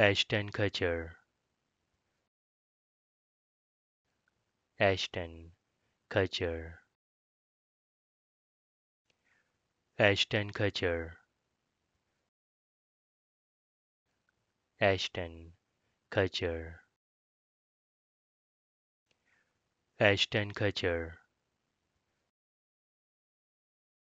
Ashton Kutcher Ashton Kutcher Ashton Kutcher Ashton Kutcher Ashton Kutcher